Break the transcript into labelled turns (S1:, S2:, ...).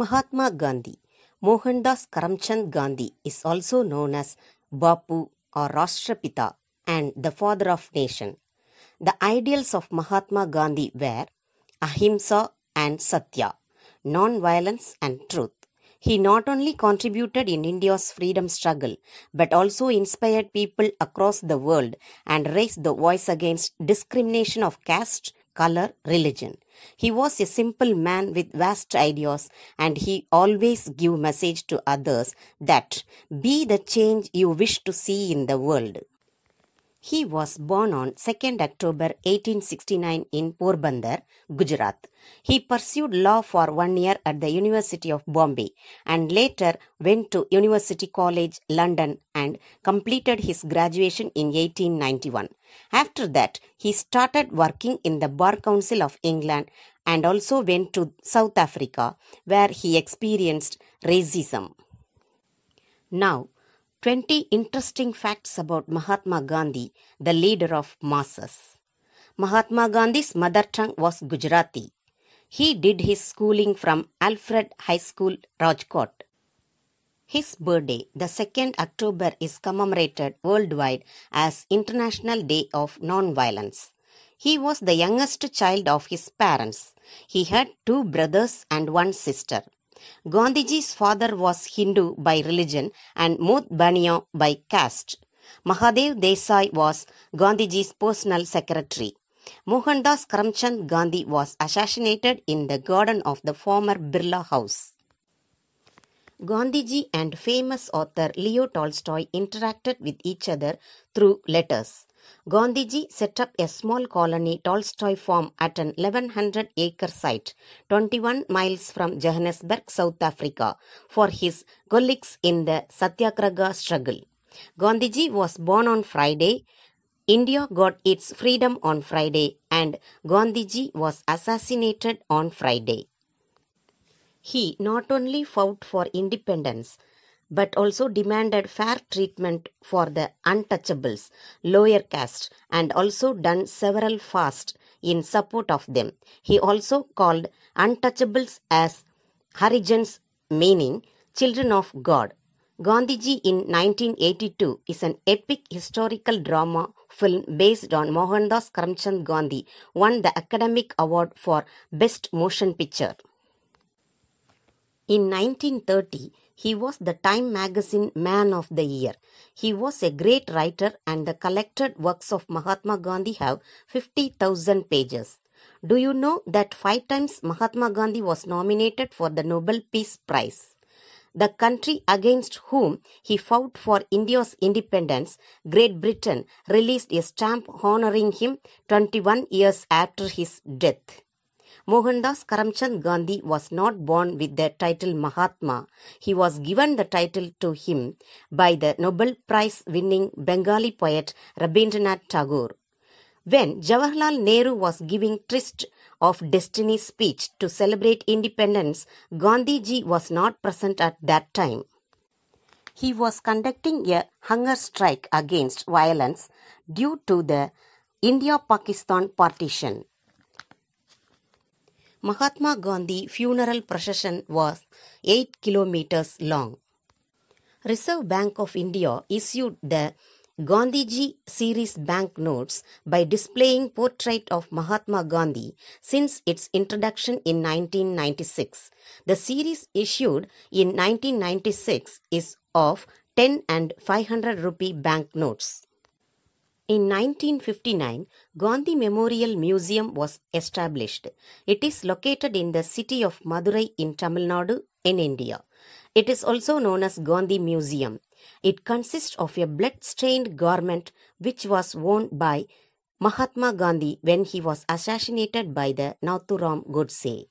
S1: Mahatma Gandhi. Mohandas Karamchand Gandhi is also known as Bapu or Rashtrapita and the father of nation. The ideals of Mahatma Gandhi were ahimsa and satya, non-violence and truth. He not only contributed in India's freedom struggle but also inspired people across the world and raised the voice against discrimination of caste color, religion. He was a simple man with vast ideas and he always gave message to others that be the change you wish to see in the world. He was born on 2nd October 1869 in Porbandar, Gujarat. He pursued law for one year at the University of Bombay and later went to University College, London and completed his graduation in 1891. After that, he started working in the Bar Council of England and also went to South Africa where he experienced racism. Now, 20 interesting facts about Mahatma Gandhi, the leader of masses. Mahatma Gandhi's mother tongue was Gujarati. He did his schooling from Alfred High School, Rajkot. His birthday, the 2nd October, is commemorated worldwide as International Day of Nonviolence. He was the youngest child of his parents. He had two brothers and one sister. Gandhiji's father was Hindu by religion and Mohd Baniya by caste. Mahadev Desai was Gandhiji's personal secretary. Mohandas Karamchand Gandhi was assassinated in the garden of the former Birla house. Gandhiji and famous author Leo Tolstoy interacted with each other through letters. Gandhiji set up a small colony Tolstoy farm at an 1100 acre site 21 miles from Johannesburg, South Africa for his colleagues in the Satyagraha struggle. Gandhiji was born on Friday. India got its freedom on Friday and Gandhiji was assassinated on Friday. He not only fought for independence but also demanded fair treatment for the untouchables, lower caste, and also done several fasts in support of them. He also called untouchables as Harijans, meaning children of God. Gandhiji in 1982 is an epic historical drama film based on Mohandas Karamchand Gandhi, won the Academic Award for Best Motion Picture. In 1930, he was the Time magazine man of the year. He was a great writer and the collected works of Mahatma Gandhi have 50,000 pages. Do you know that five times Mahatma Gandhi was nominated for the Nobel Peace Prize? the country against whom he fought for India's independence, Great Britain, released a stamp honoring him 21 years after his death. Mohandas Karamchand Gandhi was not born with the title Mahatma. He was given the title to him by the Nobel Prize winning Bengali poet Rabindranath Tagore. When Jawaharlal Nehru was giving Tryst of Destiny speech to celebrate independence, Gandhiji was not present at that time. He was conducting a hunger strike against violence due to the India Pakistan partition. Mahatma Gandhi funeral procession was 8 kilometers long. Reserve Bank of India issued the Gandhiji series banknotes by displaying portrait of Mahatma Gandhi since its introduction in 1996. The series issued in 1996 is of 10 and 500 rupee banknotes. In 1959, Gandhi Memorial Museum was established. It is located in the city of Madurai in Tamil Nadu in India. It is also known as Gandhi Museum. It consists of a blood-stained garment which was worn by Mahatma Gandhi when he was assassinated by the Nathuram Godse.